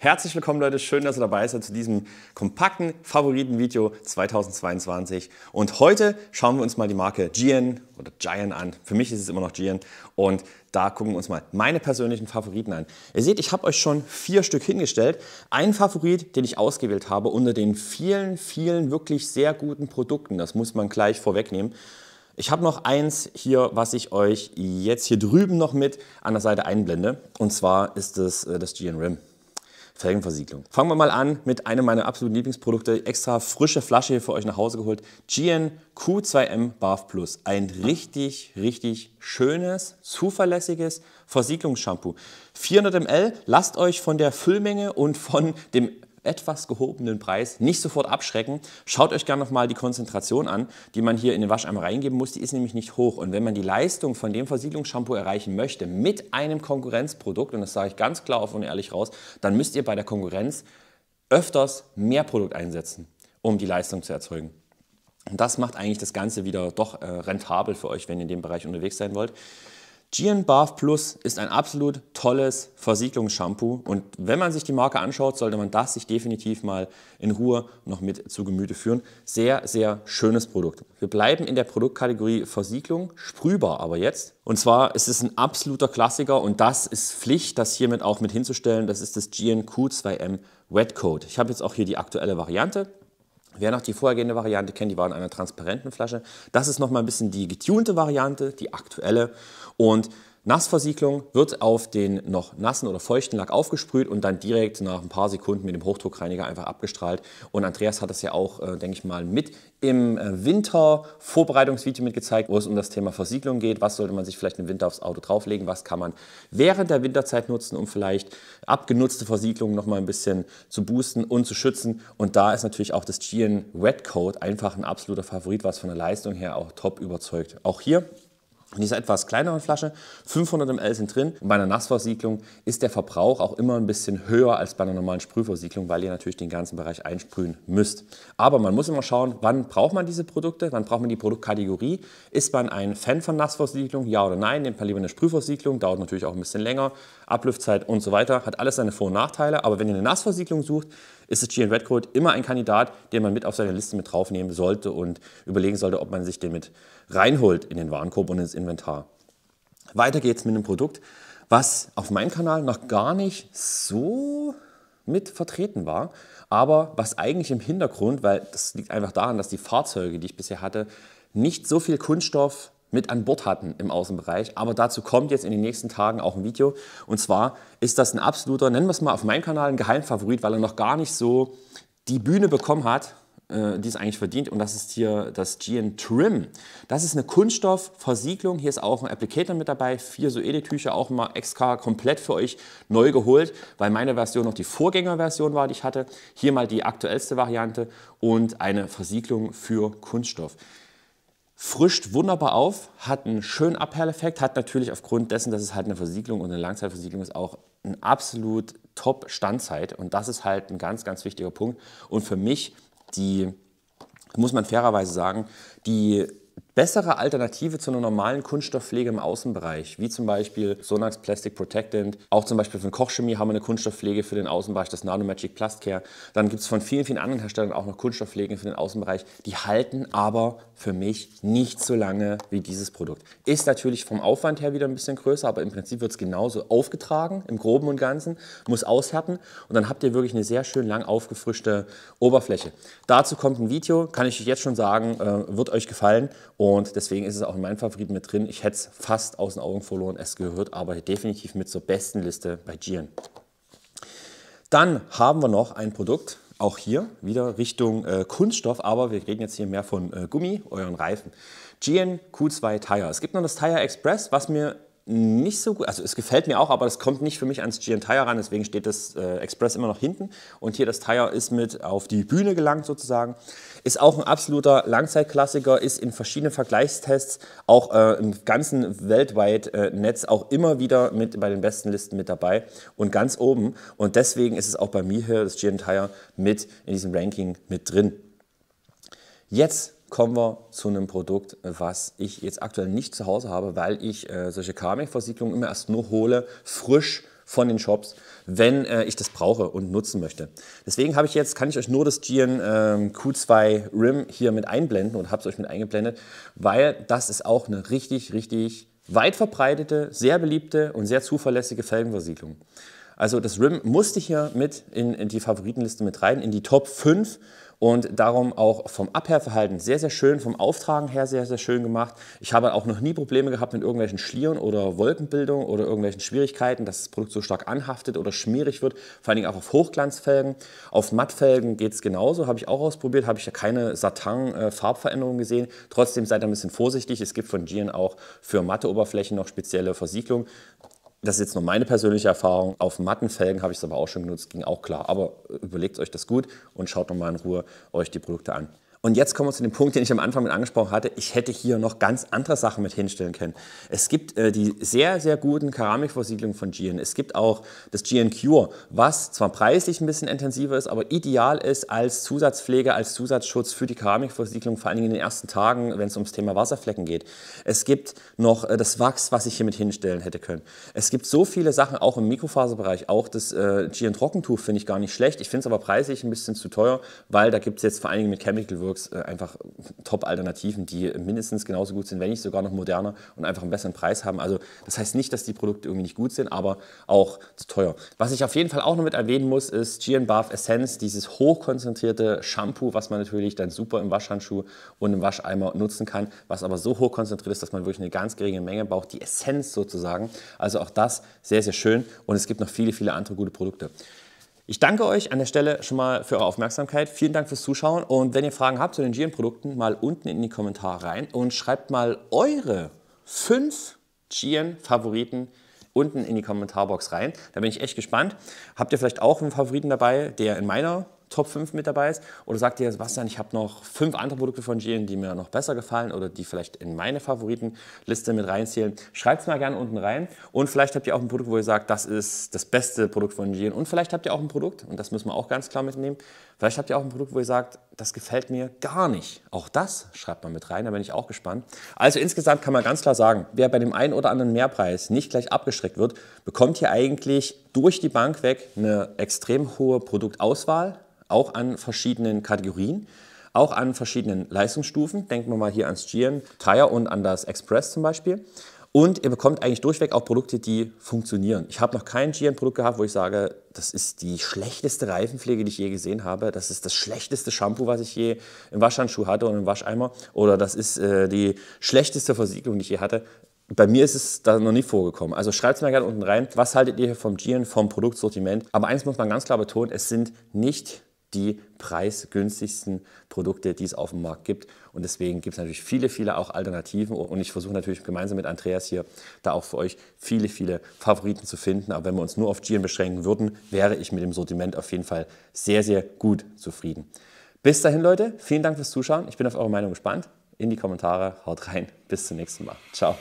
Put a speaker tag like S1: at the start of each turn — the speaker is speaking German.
S1: Herzlich willkommen Leute, schön, dass ihr dabei seid zu diesem kompakten Favoritenvideo 2022. Und heute schauen wir uns mal die Marke Gian oder Giant an. Für mich ist es immer noch Gian. Und da gucken wir uns mal meine persönlichen Favoriten an. Ihr seht, ich habe euch schon vier Stück hingestellt. Ein Favorit, den ich ausgewählt habe unter den vielen, vielen wirklich sehr guten Produkten. Das muss man gleich vorwegnehmen. Ich habe noch eins hier, was ich euch jetzt hier drüben noch mit an der Seite einblende. Und zwar ist es äh, das, das GN Rim. Felgenversiegelung. Fangen wir mal an mit einem meiner absoluten Lieblingsprodukte. Extra frische Flasche hier für euch nach Hause geholt. GN Q2M Bath Plus. Ein richtig, richtig schönes, zuverlässiges Versiegelungsshampoo. 400 ml. Lasst euch von der Füllmenge und von dem etwas gehobenen Preis nicht sofort abschrecken. Schaut euch gerne nochmal die Konzentration an, die man hier in den Wascheimer reingeben muss. Die ist nämlich nicht hoch. Und wenn man die Leistung von dem Versiegelungsshampoo erreichen möchte mit einem Konkurrenzprodukt, und das sage ich ganz klar offen und ehrlich raus, dann müsst ihr bei der Konkurrenz öfters mehr Produkt einsetzen, um die Leistung zu erzeugen. Und das macht eigentlich das Ganze wieder doch äh, rentabel für euch, wenn ihr in dem Bereich unterwegs sein wollt. Gian Bath Plus ist ein absolut tolles Versiegelungsshampoo und wenn man sich die Marke anschaut, sollte man das sich definitiv mal in Ruhe noch mit zu Gemüte führen. Sehr, sehr schönes Produkt. Wir bleiben in der Produktkategorie Versiegelung, sprühbar aber jetzt. Und zwar ist es ein absoluter Klassiker und das ist Pflicht, das hiermit auch mit hinzustellen. Das ist das Gian q 2 m Wet Coat. Ich habe jetzt auch hier die aktuelle Variante. Wer noch die vorhergehende Variante kennt, die war in einer transparenten Flasche. Das ist nochmal ein bisschen die getunte Variante, die aktuelle. Und Nassversiegelung wird auf den noch nassen oder feuchten Lack aufgesprüht und dann direkt nach ein paar Sekunden mit dem Hochdruckreiniger einfach abgestrahlt. Und Andreas hat das ja auch, äh, denke ich mal, mit im äh, Winter-Vorbereitungsvideo mitgezeigt, wo es um das Thema Versiegelung geht. Was sollte man sich vielleicht im Winter aufs Auto drauflegen? Was kann man während der Winterzeit nutzen, um vielleicht abgenutzte Versiegelungen nochmal ein bisschen zu boosten und zu schützen? Und da ist natürlich auch das GN Wet Coat einfach ein absoluter Favorit, was von der Leistung her auch top überzeugt. Auch hier in dieser etwas kleineren Flasche, 500 ml sind drin. Und bei einer Nassversiegelung ist der Verbrauch auch immer ein bisschen höher als bei einer normalen Sprühversiegelung, weil ihr natürlich den ganzen Bereich einsprühen müsst. Aber man muss immer schauen, wann braucht man diese Produkte, wann braucht man die Produktkategorie. Ist man ein Fan von Nassversiegelung, ja oder nein? Nehmt man lieber eine Sprühversiegelung, dauert natürlich auch ein bisschen länger, Ablüftzeit und so weiter. Hat alles seine Vor- und Nachteile. Aber wenn ihr eine Nassversiegelung sucht, ist es Gian Redcoat immer ein Kandidat, den man mit auf seine Liste mit draufnehmen sollte und überlegen sollte, ob man sich den mit reinholt in den Warenkorb und ins Inventar. Weiter geht's mit einem Produkt, was auf meinem Kanal noch gar nicht so mit vertreten war, aber was eigentlich im Hintergrund, weil das liegt einfach daran, dass die Fahrzeuge, die ich bisher hatte, nicht so viel Kunststoff mit an Bord hatten im Außenbereich. Aber dazu kommt jetzt in den nächsten Tagen auch ein Video. Und zwar ist das ein absoluter, nennen wir es mal auf meinem Kanal, ein Geheimfavorit, weil er noch gar nicht so die Bühne bekommen hat, äh, die es eigentlich verdient. Und das ist hier das GN Trim. Das ist eine Kunststoffversiegelung. Hier ist auch ein Applicator mit dabei. Vier so Edetücher auch mal extra komplett für euch neu geholt, weil meine Version noch die Vorgängerversion war, die ich hatte. Hier mal die aktuellste Variante und eine Versiegelung für Kunststoff frischt wunderbar auf, hat einen schönen Abperleffekt, hat natürlich aufgrund dessen, dass es halt eine Versiegelung und eine Langzeitversiegelung ist, auch eine absolut top Standzeit. Und das ist halt ein ganz, ganz wichtiger Punkt. Und für mich, die, muss man fairerweise sagen, die bessere Alternative zu einer normalen Kunststoffpflege im Außenbereich, wie zum Beispiel Sonax Plastic Protectant. Auch zum Beispiel von Kochchemie haben wir eine Kunststoffpflege für den Außenbereich, das Nanomagic Plastcare. Dann gibt es von vielen, vielen anderen Herstellern auch noch Kunststoffpflegen für den Außenbereich. Die halten aber für mich nicht so lange wie dieses Produkt. Ist natürlich vom Aufwand her wieder ein bisschen größer, aber im Prinzip wird es genauso aufgetragen, im Groben und Ganzen, muss aushärten und dann habt ihr wirklich eine sehr schön lang aufgefrischte Oberfläche. Dazu kommt ein Video, kann ich euch jetzt schon sagen, äh, wird euch gefallen und und deswegen ist es auch in meinem Favorit mit drin. Ich hätte es fast aus den Augen verloren. Es gehört aber definitiv mit zur besten Liste bei Gian. Dann haben wir noch ein Produkt, auch hier wieder Richtung äh, Kunststoff, aber wir reden jetzt hier mehr von äh, Gummi, euren Reifen. GN Q2 Tire. Es gibt noch das Tire Express, was mir nicht so gut. Also es gefällt mir auch, aber das kommt nicht für mich ans GM Tire ran. Deswegen steht das äh, Express immer noch hinten. Und hier das Tire ist mit auf die Bühne gelangt sozusagen. Ist auch ein absoluter Langzeitklassiker, ist in verschiedenen Vergleichstests auch äh, im ganzen weltweit äh, Netz auch immer wieder mit bei den besten Listen mit dabei und ganz oben. Und deswegen ist es auch bei mir hier das GM Tire mit in diesem Ranking mit drin. Jetzt kommen wir zu einem Produkt, was ich jetzt aktuell nicht zu Hause habe, weil ich äh, solche Karmik-Versiegelungen immer erst nur hole, frisch von den Shops, wenn äh, ich das brauche und nutzen möchte. Deswegen habe ich jetzt, kann ich euch nur das GN äh, Q2 Rim hier mit einblenden und habe es euch mit eingeblendet, weil das ist auch eine richtig, richtig weit verbreitete, sehr beliebte und sehr zuverlässige Felgenversiegelung. Also das Rim musste hier mit in, in die Favoritenliste mit rein, in die Top 5 und darum auch vom Abherrverhalten sehr, sehr schön, vom Auftragen her sehr, sehr schön gemacht. Ich habe auch noch nie Probleme gehabt mit irgendwelchen Schlieren oder Wolkenbildung oder irgendwelchen Schwierigkeiten, dass das Produkt so stark anhaftet oder schmierig wird, vor allen Dingen auch auf Hochglanzfelgen. Auf Mattfelgen geht es genauso, habe ich auch ausprobiert, habe ich ja keine Satin-Farbveränderungen gesehen. Trotzdem seid ein bisschen vorsichtig, es gibt von Gian auch für matte Oberflächen noch spezielle Versiegelung. Das ist jetzt nur meine persönliche Erfahrung. Auf matten Felgen habe ich es aber auch schon genutzt, ging auch klar. Aber überlegt euch das gut und schaut nochmal in Ruhe euch die Produkte an. Und jetzt kommen wir zu dem Punkt, den ich am Anfang mit angesprochen hatte. Ich hätte hier noch ganz andere Sachen mit hinstellen können. Es gibt äh, die sehr, sehr guten Keramikversiegelungen von Gian. Es gibt auch das Gian Cure, was zwar preislich ein bisschen intensiver ist, aber ideal ist als Zusatzpflege, als Zusatzschutz für die Keramikversiegelung, vor allen Dingen in den ersten Tagen, wenn es ums Thema Wasserflecken geht. Es gibt noch äh, das Wachs, was ich hier mit hinstellen hätte können. Es gibt so viele Sachen, auch im Mikrofaserbereich. Auch das äh, Gian Trockentuch finde ich gar nicht schlecht. Ich finde es aber preislich ein bisschen zu teuer, weil da gibt es jetzt vor allen Dingen mit Chemical Work es äh, einfach Top-Alternativen, die mindestens genauso gut sind, wenn nicht sogar noch moderner und einfach einen besseren Preis haben. Also das heißt nicht, dass die Produkte irgendwie nicht gut sind, aber auch zu teuer. Was ich auf jeden Fall auch noch mit erwähnen muss, ist Gian Bath Essence, dieses hochkonzentrierte Shampoo, was man natürlich dann super im Waschhandschuh und im Wascheimer nutzen kann, was aber so hochkonzentriert ist, dass man wirklich eine ganz geringe Menge braucht, die Essenz sozusagen. Also auch das sehr, sehr schön und es gibt noch viele, viele andere gute Produkte. Ich danke euch an der Stelle schon mal für eure Aufmerksamkeit. Vielen Dank fürs Zuschauen. Und wenn ihr Fragen habt zu den gien produkten mal unten in die Kommentare rein und schreibt mal eure fünf gien favoriten unten in die Kommentarbox rein. Da bin ich echt gespannt. Habt ihr vielleicht auch einen Favoriten dabei, der in meiner Top 5 mit dabei ist? Oder sagt ihr, Sebastian, ich habe noch fünf andere Produkte von GN, die mir noch besser gefallen oder die vielleicht in meine Favoritenliste mit reinzählen? Schreibt es mal gerne unten rein. Und vielleicht habt ihr auch ein Produkt, wo ihr sagt, das ist das beste Produkt von GN. Und vielleicht habt ihr auch ein Produkt, und das müssen wir auch ganz klar mitnehmen, Vielleicht habt ihr auch ein Produkt, wo ihr sagt, das gefällt mir gar nicht. Auch das schreibt man mit rein, da bin ich auch gespannt. Also insgesamt kann man ganz klar sagen, wer bei dem einen oder anderen Mehrpreis nicht gleich abgeschreckt wird, bekommt hier eigentlich durch die Bank weg eine extrem hohe Produktauswahl, auch an verschiedenen Kategorien auch an verschiedenen Leistungsstufen. Denken wir mal hier ans Giren, Tire und an das Express zum Beispiel. Und ihr bekommt eigentlich durchweg auch Produkte, die funktionieren. Ich habe noch kein GN-Produkt gehabt, wo ich sage, das ist die schlechteste Reifenpflege, die ich je gesehen habe. Das ist das schlechteste Shampoo, was ich je im Waschhandschuh hatte und im Wascheimer. Oder das ist äh, die schlechteste Versiegelung, die ich je hatte. Bei mir ist es da noch nie vorgekommen. Also schreibt es mir gerne unten rein, was haltet ihr vom Giren, vom Produktsortiment. Aber eins muss man ganz klar betonen, es sind nicht die preisgünstigsten Produkte, die es auf dem Markt gibt. Und deswegen gibt es natürlich viele, viele auch Alternativen. Und ich versuche natürlich gemeinsam mit Andreas hier da auch für euch viele, viele Favoriten zu finden. Aber wenn wir uns nur auf Gien beschränken würden, wäre ich mit dem Sortiment auf jeden Fall sehr, sehr gut zufrieden. Bis dahin, Leute, vielen Dank fürs Zuschauen. Ich bin auf eure Meinung gespannt. In die Kommentare, haut rein. Bis zum nächsten Mal. Ciao.